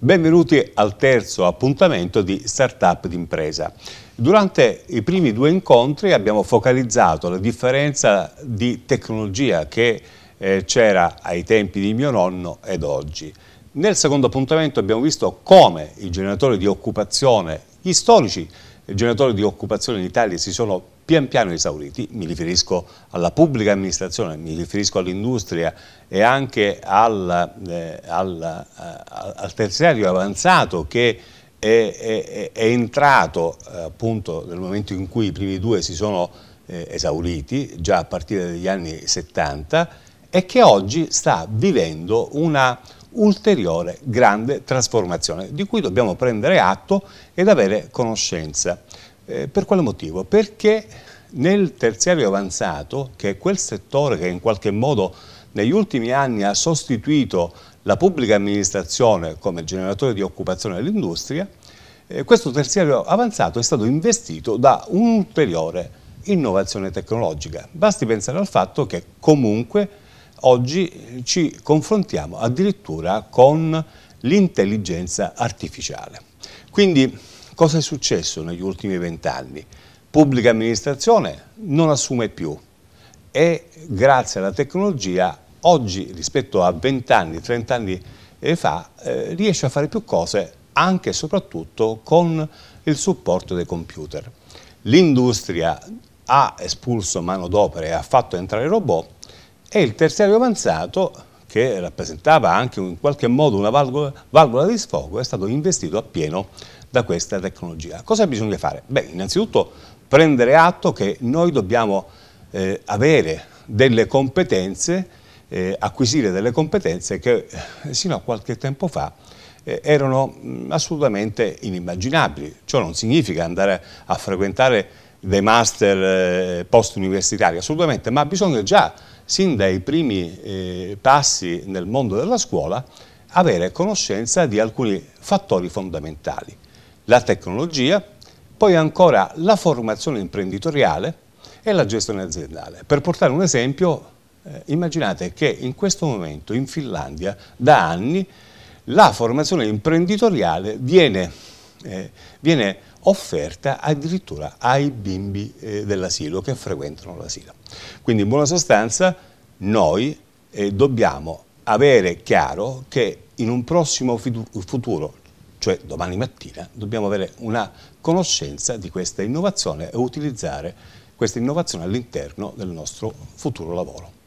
Benvenuti al terzo appuntamento di Startup d'impresa. Durante i primi due incontri abbiamo focalizzato la differenza di tecnologia che eh, c'era ai tempi di mio nonno ed oggi. Nel secondo appuntamento abbiamo visto come i generatori di occupazione, gli storici generatori di occupazione in Italia si sono pian piano esauriti, mi riferisco alla pubblica amministrazione, mi riferisco all'industria e anche al, eh, al, eh, al, terziario avanzato che è, è, è, entrato eh, appunto nel momento in cui i primi due si sono eh, esauriti, già a partire dagli anni 70, e che oggi sta vivendo una ulteriore grande trasformazione di cui dobbiamo prendere atto ed avere conoscenza. Eh, per quale motivo? Perché nel terziario avanzato, che è quel settore che in qualche modo negli ultimi anni ha sostituito la pubblica amministrazione come generatore di occupazione dell'industria, eh, questo terziario avanzato è stato investito da un'ulteriore innovazione tecnologica. Basti pensare al fatto che comunque oggi ci confrontiamo addirittura con l'intelligenza artificiale. Quindi Cosa è successo negli ultimi vent'anni? Pubblica amministrazione non assume più e grazie alla tecnologia oggi rispetto a vent'anni, trent'anni eh, fa eh, riesce a fare più cose anche e soprattutto con il supporto dei computer. L'industria ha espulso mano d'opera e ha fatto entrare robot e il terziario avanzato che rappresentava anche in qualche modo una valvola, valvola di sfogo, è stato investito appieno da questa tecnologia. Cosa bisogna fare? Beh, innanzitutto prendere atto che noi dobbiamo eh, avere delle competenze, eh, acquisire delle competenze che eh, sino a qualche tempo fa eh, erano mh, assolutamente inimmaginabili. Ciò non significa andare a frequentare dei master eh, post-universitari, assolutamente, ma bisogna già, sin dai primi eh, passi nel mondo della scuola, avere conoscenza di alcuni fattori fondamentali. La tecnologia, poi ancora la formazione imprenditoriale e la gestione aziendale. Per portare un esempio, eh, immaginate che in questo momento in Finlandia da anni la formazione imprenditoriale viene eh, viene offerta addirittura ai bimbi eh, dell'asilo che frequentano l'asilo. Quindi in buona sostanza noi eh, dobbiamo avere chiaro che in un prossimo futuro, cioè domani mattina, dobbiamo avere una conoscenza di questa innovazione e utilizzare questa innovazione all'interno del nostro futuro lavoro.